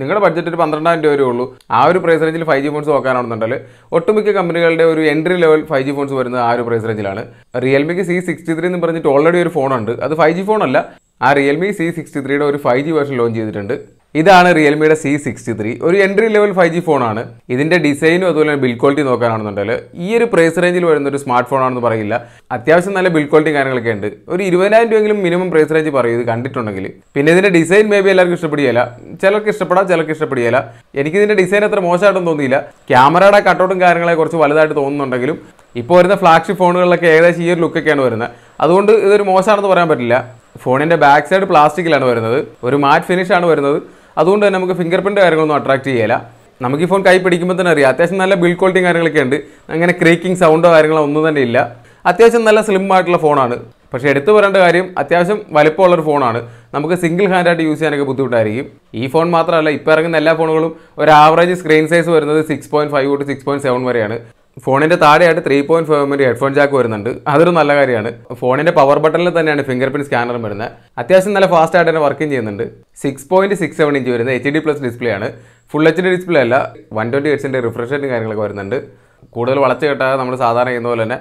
നിങ്ങളുടെ ബഡ്ജറ്റ് ഒരു പന്ത്രണ്ടായിരം രൂപ ഉള്ളൂ ആ ഒരു പ്രൈസ് റേഞ്ചിൽ ഫൈവ് ജി ഫോൺസ് നോക്കാനാണെന്നുണ്ടെങ്കിൽ ഒട്ടുമിക്ക കമ്പനികളുടെ ഒരു entry level five G phones വരുന്നത് ആ ഒരു പ്രൈസ് റേഞ്ചിലാണ് റിയൽമിക്ക് സി സിക്സ്റ്റി ത്രീ എന്ന് പറഞ്ഞിട്ട് ഓൾറെഡി ഒരു ഫോണുണ്ട് അത് ഫൈവ് ജി ഫോണല്ല ആ റിയൽമി സി സിക്സ്റ്റി ത്രീയുടെ ഒരു ഫൈവ് ജി വേർഷൻ ലോഞ്ച് ചെയ്തിട്ടുണ്ട് ഇതാണ് റിയൽമിയുടെ സി സിക്സ്റ്റി ത്രീ ഒരു എൻട്രി ലെവൽ ഫൈവ് ജി ഫോണാണ് ഇതിന്റെ ഡിസൈനും അതുപോലെ തന്നെ ബിൽ ക്വാളിറ്റി നോക്കാനാണെന്നുണ്ടെങ്കിൽ ഈ ഒരു പ്രൈസ് റേഞ്ചിൽ വരുന്ന ഒരു സ്മാർട്ട് ആണെന്ന് പറയില്ല അത്യാവശ്യം നല്ല ബിൽ ക്വാളിറ്റി കാര്യങ്ങളൊക്കെ ഉണ്ട് ഒരു ഇരുപതിനായിരം രൂപയെങ്കിലും മിനിമം പ്രൈസ് റേഞ്ച് പറയും ഇത് കണ്ടിട്ടുണ്ടെങ്കിൽ പിന്നെ ഇതിന്റെ ഡിസൈൻ മേ ബി എല്ലാവർക്കും ഇഷ്ടപ്പെടുകയില്ല ചിലർക്ക് ഇഷ്ടപ്പെടാം ചിലർക്ക് ഇഷ്ടപ്പെടുകയില്ല എനിക്ക് ഇതിന്റെ ഡിസൈൻ അത്ര മോശമായിട്ടൊന്നും തോന്നിയില്ല ക്യാമറയുടെ കട്ടൗട്ടും കാര്യങ്ങളെ കുറച്ച് വലുതായിട്ട് തോന്നുന്നുണ്ടെങ്കിലും ഇപ്പോൾ വരുന്ന ഫ്ലാഗ്ഷിപ്പ് ഫോണുകളിലൊക്കെ ഏകദേശം ഈ ഒരു ലുക്കൊക്കെയാണ് വരുന്നത് അതുകൊണ്ട് ഇതൊരു മോശമാണെന്ന് പറയാൻ പറ്റില്ല ഫോണിന്റെ ബാക്ക് സൈഡ് പ്ലാസ്റ്റിക്കിലാണ് വരുന്നത് ഒരു മാറ്റ് ഫിനിഷാണ് വരുന്നത് അതുകൊണ്ട് തന്നെ നമുക്ക് ഫിംഗർ പ്രിൻ്റ് കാര്യങ്ങളൊന്നും അട്രാക്ട് ചെയ്യില്ല നമുക്ക് ഈ ഫോൺ കൈ പിടിക്കുമ്പോൾ തന്നെ അറിയാം അത്യാവശ്യം നല്ല ബിൽഡ് ക്വാളിറ്റിയും കാര്യങ്ങളൊക്കെ ഉണ്ട് അങ്ങനെ ക്രീക്കിംഗ് സൗണ്ടോ കാര്യങ്ങളോ ഒന്നും തന്നെ ഇല്ല അത്യാവശ്യം നല്ല സ്ലിം ആയിട്ടുള്ള ഫോണാണ് പക്ഷേ എടുത്തു പറയേണ്ട കാര്യം അത്യാവശ്യം വലിപ്പമുള്ളൊരു ഫോണാണ് നമുക്ക് സിംഗിൾ ഹാൻഡായിട്ട് യൂസ് ചെയ്യാനൊക്കെ ബുദ്ധിമുട്ടായിരിക്കും ഈ ഫോൺ മാത്രമല്ല ഇപ്പോൾ ഇറങ്ങുന്ന എല്ലാ ഫോണുകളും ഒരു ആവറേജ് സ്ക്രീൻ സൈസ് വരുന്നത് six point five two six point seven വരെയാണ് ഫോണിൻ്റെ താഴെയായിട്ട് ത്രീ പോയിൻറ്റ് ഫൈവ് എമ്മിൻ്റെ ഹെഡ്ഫോൺ ജാക്ക് വരുന്നുണ്ട് അതൊരു നല്ല കാര്യമാണ് ഫോണിൻ്റെ പവർ ബട്ടണിൽ തന്നെയാണ് ഫിംഗർ പ്രിൻറ്റ് സ്കാനറും വരുന്നത് അത്യാവശ്യം നല്ല ഫാസ്റ്റ് ആയിട്ട് തന്നെ വർക്കിംഗ് ചെയ്യുന്നുണ്ട് six point six seven inch വരുന്ന എച്ച് ഡി പ്ലസ് ഡിസ്പ്ലേ ആണ് ഫുൾ എച്ച് ഡി ഡിസ്പ്ലേ അല്ല വൺ ട്വൻറ്റി എയ്റ്റ്സിൻ്റെ റിഫ്രഷറിൻ്റെ കാര്യങ്ങളൊക്കെ വരുന്നുണ്ട് കൂടുതൽ വളച്ച് കെട്ടാതെ നമ്മൾ സാധാരണ ചെയ്യുന്ന പോലെ തന്നെ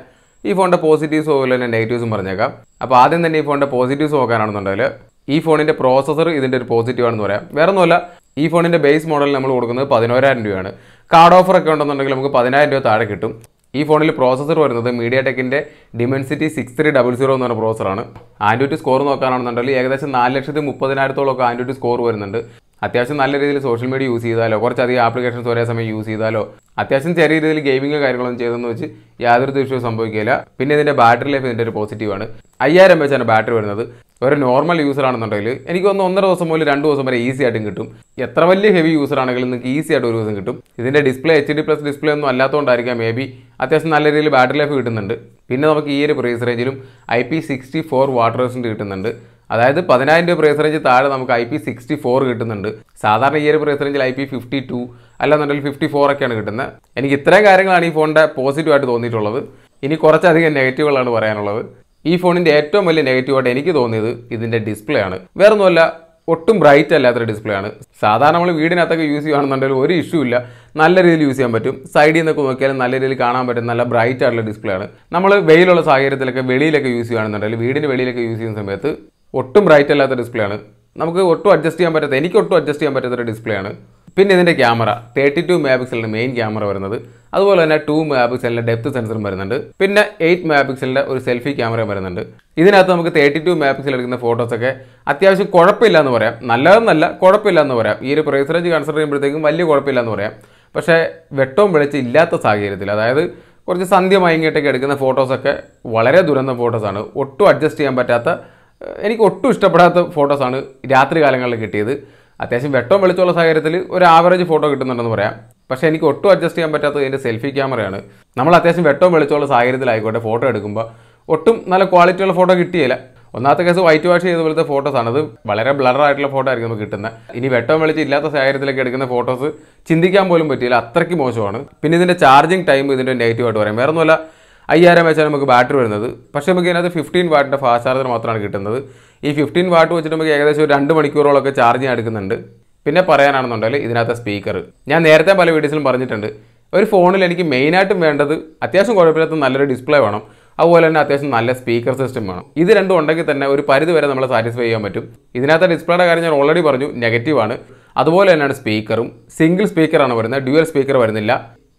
ഈ ഫോണിൻ്റെ പോസിറ്റീവ്സ് പോലെ തന്നെ നെഗറ്റീവ്സും പറഞ്ഞേക്കാം അപ്പോൾ ആദ്യം തന്നെ ഈ ഫോണിൻ്റെ പോസിറ്റീവ്സ് നോക്കാനാണെന്നുണ്ടെങ്കിൽ ഈ ഫോണിൻ്റെ പ്രോസസ്സർ ഇതിൻ്റെ ഒരു പോസിറ്റീവ് ആണെന്ന് പറയാം വേറെ ഒന്നുമല്ല ഈ ഫോണിൻ്റെ ബേസ് മോഡൽ നമ്മൾ കൊടുക്കുന്നത് പതിനോരായിരം രൂപയാണ് കാർഡ് ഓഫർ ഒക്കെ ഉണ്ടെന്നുണ്ടെങ്കിൽ നമുക്ക് പതിനായിരം രൂപ താഴെ കിട്ടും ഈ ഫോണിൽ പ്രോസസർ വരുന്നത് മീഡിയ ടെക്കിൻ്റെ dimensity six three double zero എന്ന് പറഞ്ഞ പ്രോസറാണ് ആൻഡ്രോയിഡ് സ്കോർ നോക്കാനാണെന്നുണ്ടെങ്കിൽ ഏകദേശം നാല് ലക്ഷത്തി മുപ്പതിനായിരത്തോളം ഒക്കെ ആൻഡ്രോയിഡ് സ്കോർ വരുന്നുണ്ട് അത്യാവശ്യം നല്ല രീതിയിൽ സോഷ്യൽ മീഡിയ യൂസ് ചെയ്താലോ കുറച്ചധികം ആപ്ലിക്കേഷൻസ് ഒരേ സമയം യൂസ് ചെയ്താലോ അത്യാവശ്യം ചെറിയ രീതിയിൽ ഗെയിമിംഗ് കാര്യങ്ങളൊന്നും ചെയ്തെന്ന് വെച്ച് യാതൊരു ദൂഷ്യവും സംഭവിക്കില്ല പിന്നെ ഇതിൻ്റെ ബാറ്ററി ലൈഫ് ഇതിൻ്റെ ഒരു പോസിറ്റീവാണ് അയ്യായിരം വെച്ചാണ് ബാറ്ററി വരുന്നത് ഒരു നോർമൽ യൂസർ ആണെന്നുണ്ടെങ്കിൽ എനിക്ക് ഒന്ന് ഒന്നര ദിവസം മുതൽ രണ്ട് ദിവസം വരെ ഈസി ആയിട്ടും കിട്ടും എത്ര വലിയ ഹെവി യൂസർ ആണെങ്കിലും നിങ്ങൾക്ക് ഈസി ആയിട്ട് ഒരു ദിവസം കിട്ടും ഇതിൻ്റെ display H D plus display ഒന്നും അല്ലാത്തതുകൊണ്ടായിരിക്കാം മേ ബി അത്യാവശ്യം നല്ല രീതിയിൽ ബാറ്ററി ലൈഫ് കിട്ടുന്നുണ്ട് പിന്നെ നമുക്ക് ഈ ഒരു പ്രൈസ് റേഞ്ചിലും I P sixty four water resistant കിട്ടുന്നുണ്ട് അതായത് പതിനായിരം രൂപ പ്രൈസ് റേഞ്ച് താഴെ നമുക്ക് ഐ പി സിക്സ്റ്റി ഫോർ കിട്ടുന്നുണ്ട് സാധാരണ ഈ ഒരു പ്രൈസ് റേഞ്ചിൽ ഐ പി ഫിഫ്റ്റി ടു അല്ലാന്നുണ്ടെങ്കിൽ ഫിഫ്റ്റി ഫോർ ഒക്കെയാണ് കിട്ടുന്നത് എനിക്ക് ഇത്രയും കാര്യങ്ങളാണ് ഈ ഫോണിൻ്റെ പോസിറ്റീവായിട്ട് തോന്നിയിട്ടുള്ളത് ഇനി കുറച്ചധികം നെഗറ്റീവുകളാണ് പറയാനുള്ളത് ഈ ഫോണിൻ്റെ ഏറ്റവും വലിയ നെഗറ്റീവായിട്ട് എനിക്ക് തോന്നിയത് ഇതിൻ്റെ ഡിസ്പ്ലേ ആണ് വേറൊന്നുമല്ല ഒട്ടും ബ്രൈറ്റ് അല്ലാത്തൊരു ഡിസ്പ്ലേ ആണ് സാധാരണ നമ്മൾ വീടിനകത്തൊക്കെ യൂസ് ചെയ്യുകയാണെന്നുണ്ടെങ്കിൽ ഒരു ഇഷ്യൂ ഇല്ല നല്ല രീതിയിൽ യൂസ് ചെയ്യാൻ പറ്റും സൈഡിൽ നിന്നൊക്കെ നോക്കിയാൽ നല്ല രീതിയിൽ കാണാൻ പറ്റും നല്ല ബ്രൈറ്റ് ആയിട്ടുള്ള ഡിസ്പ്ലേ ആണ് നമ്മൾ വെയിലുള്ള സാഹചര്യത്തിലൊക്കെ വെളിയിലൊക്കെ യൂസ് ചെയ്യുകയാണെന്നുണ്ടെങ്കിൽ വീടിന് വെളിയിലൊക്കെ യൂസ് ചെയ്യുന്ന സമയത്ത് ഒട്ടും ബ്രൈറ്റ് അല്ലാത്ത ഡിസ്പ്ലേ ആണ് നമുക്ക് ഒട്ടും അഡ്ജസ്റ്റ് ചെയ്യാൻ പറ്റാത്ത എനിക്ക് ഒട്ടും അഡ്ജസ്റ്റ് ചെയ്യാൻ പറ്റാത്തൊരു ഡിസ്പ്ലേ ആണ് പിന്നെ ഇതിൻ്റെ ക്യാമറ തേർട്ടി ടു മെഗാ പിക്സലിൻ്റെ മെയിൻ ക്യാമറ വരുന്നത് അതുപോലെ തന്നെ ടു മെഗാ പിക്സലിൻ്റെ ഡെപ്ത് സെൻസറും വരുന്നുണ്ട് പിന്നെ എയ്റ്റ് മെഗാ പിക്സലിൻ്റെ ഒരു സെൽഫി ക്യാമറയും വരുന്നുണ്ട് ഇതിനകത്ത് നമുക്ക് തേർട്ടി ടു മെഗാ പിക്സൽ എടുക്കുന്ന ഫോട്ടോസൊക്കെ അത്യാവശ്യം കുഴപ്പമില്ല എന്ന് പറയാം നല്ലതെന്നല്ല കുഴപ്പമില്ല എന്ന് പറയാം ഈ ഒരു പ്രൈസ് റേഞ്ച് കൺസിഡർ ചെയ്യുമ്പോഴത്തേക്കും വലിയ കുഴപ്പമില്ല എന്ന് പറയാം പക്ഷേ വെട്ടവും വിളിച്ച് ഇല്ലാത്ത സാഹചര്യത്തിൽ അതായത് കുറച്ച് സന്ധ്യ മയങ്ങിയിട്ടൊക്കെ എടുക്കുന്ന ഫോട്ടോസൊക്കെ വളരെ ദുരന്ത ഫോട്ടോസാണ് ഒട്ടും അഡ്ജസ്റ്റ് ചെയ്യാൻ പറ്റാത്ത എനിക്ക് ഒട്ടും ഇഷ്ടപ്പെടാത്ത ഫോട്ടോസാണ് രാത്രി കാലങ്ങളിൽ കിട്ടിയത് അത്യാവശ്യം വെട്ടം വെളിച്ചുള്ള സാഹചര്യത്തിൽ ഒരു ആവറേജ് ഫോട്ടോ കിട്ടുന്നുണ്ടെന്ന് പറയാം പക്ഷേ എനിക്ക് ഒട്ടും അഡ്ജസ്റ്റ് ചെയ്യാൻ പറ്റാത്തത് എൻ്റെ സെൽഫി ക്യാമറയാണ് നമ്മൾ അത്യാവശ്യം വെട്ടവും വെളിച്ചമുള്ള സാഹചര്യത്തിലായിക്കോട്ടെ ഫോട്ടോ എടുക്കുമ്പോൾ ഒട്ടും നല്ല ക്വാളിറ്റിയുള്ള ഫോട്ടോ കിട്ടിയില്ല ഒന്നാമത്തെ കേസ് വൈറ്റ് വാഷ് ചെയ്ത പോലത്തെ ഫോട്ടോസ് ആണ് അത് വളരെ ബ്ലർ ആയിട്ടുള്ള ഫോട്ടോ ആയിരിക്കും നമുക്ക് കിട്ടുന്നത് ഇനി വെട്ടം വെളിച്ചം ഇല്ലാത്ത സാഹചര്യത്തിലൊക്കെ എടുക്കുന്ന ഫോട്ടോസ് ചിന്തിക്കാൻ പോലും പറ്റിയില്ല അത്രയ്ക്ക് മോശമാണ് പിന്നെ ഇതിൻ്റെ ചാർജിങ് ടൈം ഇതിൻ്റെ ആയിട്ട് പറയാം വേറെ ഒന്നുമല്ല അയ്യായിരം വെച്ചാൽ നമുക്ക് ബാറ്ററി വരുന്നത് പക്ഷേ നമുക്ക് ഇതിനകത്ത് ഫിഫ്റ്റീൻ വാട്ടിൻ്റെ ഫാസ്റ്റ് ചാർജർ മാത്രമാണ് കിട്ടുന്നത് ഈ ഫിഫ്റ്റീൻ വാട്ട് വെച്ചിട്ട് നമുക്ക് ഏകദേശം ഒരു രണ്ട് മണിക്കൂറോളൊക്കെ ചാർജ് ചെയ്യാൻ എടുക്കുന്നുണ്ട് പിന്നെ പറയാനാണെന്നുണ്ടെങ്കിൽ ഇതിനകത്തെ സ്പീക്കർ ഞാൻ നേരത്തെ പല വീഡിയോസിലും പറഞ്ഞിട്ടുണ്ട് ഒരു ഫോണിൽ എനിക്ക് മെയിനായിട്ടും വേണ്ടത് അത്യാവശ്യം കുഴപ്പമില്ലാത്ത നല്ലൊരു ഡിസ്പ്ലേ വേണം അതുപോലെ തന്നെ അത്യാവശ്യം നല്ല സ്പീക്കർ സിസ്റ്റം വേണം ഇത് രണ്ടും ഉണ്ടെങ്കിൽ തന്നെ ഒരു പരിധി വരെ നമ്മളെ സാറ്റിസ്ഫൈ ചെയ്യാൻ പറ്റും ഇതിനകത്തെ ഡിസ്പ്ലേയുടെ കാര്യം ഞാൻ ഓൾറെഡി പറഞ്ഞു നെഗറ്റീവാണ് അതുപോലെ തന്നെയാണ് സ്പീക്കറും സിംഗിൾ സ്പീക്കറാണ് വരുന്നത് ഡ്യുവൽ സ്പീക്കർ വരുന്നില്ല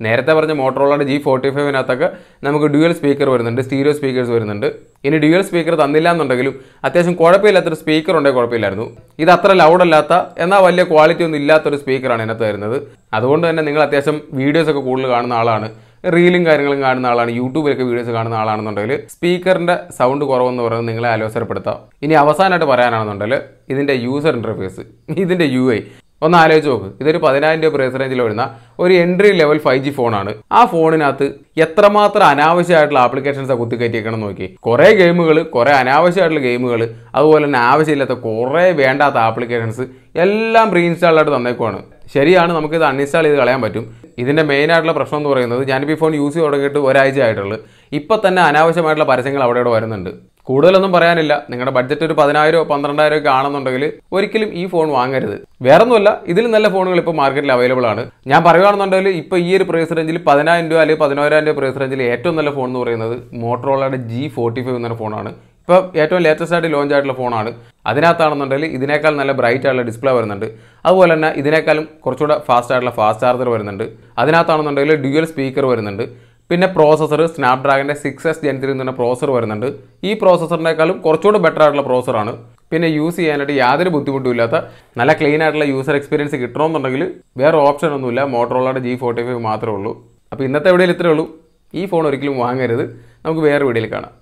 നേരത്തെ പറഞ്ഞ മോട്ടോറോളയുടെ ജി ഫോർട്ടി ഫൈവിനകത്തൊക്കെ നമുക്ക് ഡ്യുവൽ സ്പീക്കർ വരുന്നുണ്ട് സ്റ്റീരിയോ സ്പീക്കേഴ്സ് വരുന്നുണ്ട് ഇനി ഡ്യുവൽ സ്പീക്കർ തന്നില്ല എന്നുണ്ടെങ്കിലും അത്യാവശ്യം കുഴപ്പമില്ലാത്തൊരു സ്പീക്കർ ഉണ്ടെങ്കിൽ കുഴപ്പമില്ലായിരുന്നു ഇത് അത്ര ലൗഡ് അല്ലാത്ത എന്നാൽ വലിയ ക്വാളിറ്റി ഒന്നും ഇല്ലാത്തൊരു സ്പീക്കറാണ് ഇതിനകത്ത് വരുന്നത് അതുകൊണ്ട് തന്നെ നിങ്ങൾ അത്യാവശ്യം വീഡിയോസൊക്കെ കൂടുതൽ കാണുന്ന ആളാണ് റീലും കാര്യങ്ങളും കാണുന്ന ആളാണ് യൂട്യൂബിലൊക്കെ വീഡിയോസ് കാണുന്ന ആളാണെന്നുണ്ടെങ്കിൽ സ്പീക്കറിൻ്റെ സൗണ്ട് കുറവെന്ന് പറയുന്നത് നിങ്ങളെ അലോസരപ്പെടുത്താം ഇനി അവസാനമായിട്ട് പറയാനാണെന്നുണ്ടെങ്കിൽ ഇതിൻ്റെ യൂസർ ഇൻ്റർഫേസ് ഇതിൻ്റെ യു ഐ ഒന്ന് ആലോചിച്ച് നോക്ക് ഇതൊരു പതിനായിരം രൂപ പ്രൈസ് റേഞ്ചിൽ വരുന്ന ഒരു എൻട്രി ലെവൽ ഫൈവ് ജി ഫോണാണ് ആ ഫോണിനകത്ത് എത്രമാത്രം അനാവശ്യമായിട്ടുള്ള ആപ്ലിക്കേഷൻസ് കുത്തി കയറ്റിയേക്കണം നോക്കി കുറേ ഗെയിമുകൾ കുറേ അനാവശ്യമായിട്ടുള്ള ഗെയിമുകൾ അതുപോലെ തന്നെ ആവശ്യമില്ലാത്ത കുറേ വേണ്ടാത്ത ആപ്ലിക്കേഷൻസ് എല്ലാം പ്രീ ഇൻസ്റ്റാൾഡ് ആയിട്ട് തന്നേക്കുവാണ് ശരിയാണ് നമുക്ക് ഇത് അൺഇൻസ്റ്റാൾ ചെയ്ത് കളയാൻ പറ്റും ഇതിൻ്റെ മെയിനായിട്ടുള്ള പ്രശ്നം എന്ന് പറയുന്നത് ഞാനിപ്പോൾ ഈ ഫോൺ യൂസ് ചെയ്ത് തുടങ്ങിയിട്ട് ഒരാഴ്ച ആയിട്ടുള്ളൂ ഇപ്പം തന്നെ അനാവശ്യമായിട്ടുള്ള പരസ്യങ്ങൾ അവിടെ ഇവിടെ വരുന്നുണ്ട് കൂടുതലൊന്നും പറയാനില്ല നിങ്ങളുടെ ബഡ്ജറ്റ് ഒരു പതിനായിരമോ പന്ത്രണ്ടായിരോ ഒക്കെ ആണെന്നുണ്ടെങ്കിൽ ഒരിക്കലും ഈ ഫോൺ വാങ്ങരുത് വേറൊന്നുമല്ല ഇതിൽ നല്ല ഫോണുകൾ ഇപ്പോൾ മാർക്കറ്റിൽ അവൈലബിൾ ആണ് ഞാൻ പറയുകയാണെന്നുണ്ടെങ്കിൽ ഇപ്പോൾ ഈ ഒരു പ്രൈസ് റേഞ്ചിൽ പതിനായിരം രൂപ അല്ലെങ്കിൽ പതിനോരായിരം രൂപ പ്രൈസ് റേഞ്ചിൽ ഏറ്റവും നല്ല ഫോൺ എന്ന് പറയുന്നത് മോട്ടറോളയുടെ ജി ഫോർട്ടി ഫൈവ് എന്നൊരു ഫോണാണ് ഇപ്പോൾ ഏറ്റവും ലേറ്റസ്റ്റ് ആയിട്ട് ലോഞ്ച് ആയിട്ടുള്ള ഫോണാണ് അതിനകത്താണെന്നുണ്ടെങ്കിൽ ഇതിനേക്കാൾ നല്ല ബ്രൈറ്റ് ആയിട്ടുള്ള ഡിസ്പ്ലേ വരുന്നുണ്ട് അതുപോലെ തന്നെ ഇതിനേക്കാളും കുറച്ചുകൂടെ ഫാസ്റ്റ് ആയിട്ടുള്ള ഫാസ്റ്റ് ചാർജർ വരുന്നുണ്ട് അതിനകത്താണെന്നുണ്ടെങ്കിൽ ഡ്യുവൽ സ്പീക്കർ വരുന്നുണ്ട് പിന്നെ പ്രോസസ്സർ സ്നാപ്ഡ്രാഗൻ്റെ സിക്സ് എസ് ജെൻ ത്രീ എന്ന് വരുന്നുണ്ട് ഈ പ്രോസസ്സറിനേക്കാളും കുറച്ചുകൂടി ബെറ്റർ ആയിട്ടുള്ള പ്രോസറാണ് പിന്നെ യൂസ് ചെയ്യാനായിട്ട് യാതൊരു ബുദ്ധിമുട്ടുമില്ലാത്ത നല്ല ക്ലീൻ ആയിട്ടുള്ള യൂസർ എക്സ്പീരിയൻസ് കിട്ടണമെന്നുണ്ടെങ്കിൽ വേറെ ഓപ്ഷൻ ഒന്നുമില്ല മോട്ടറോളയുടെ ജി ഫോർട്ടി ഫൈവ് മാത്രമേ ഉള്ളൂ അപ്പോൾ ഇന്നത്തെ എവിടെയും ഇത്രയേ ഉള്ളൂ ഈ ഫോൺ ഒരിക്കലും വാങ്ങരുത് നമുക്ക് വേറെ വീഡിയോയിൽ കാണാം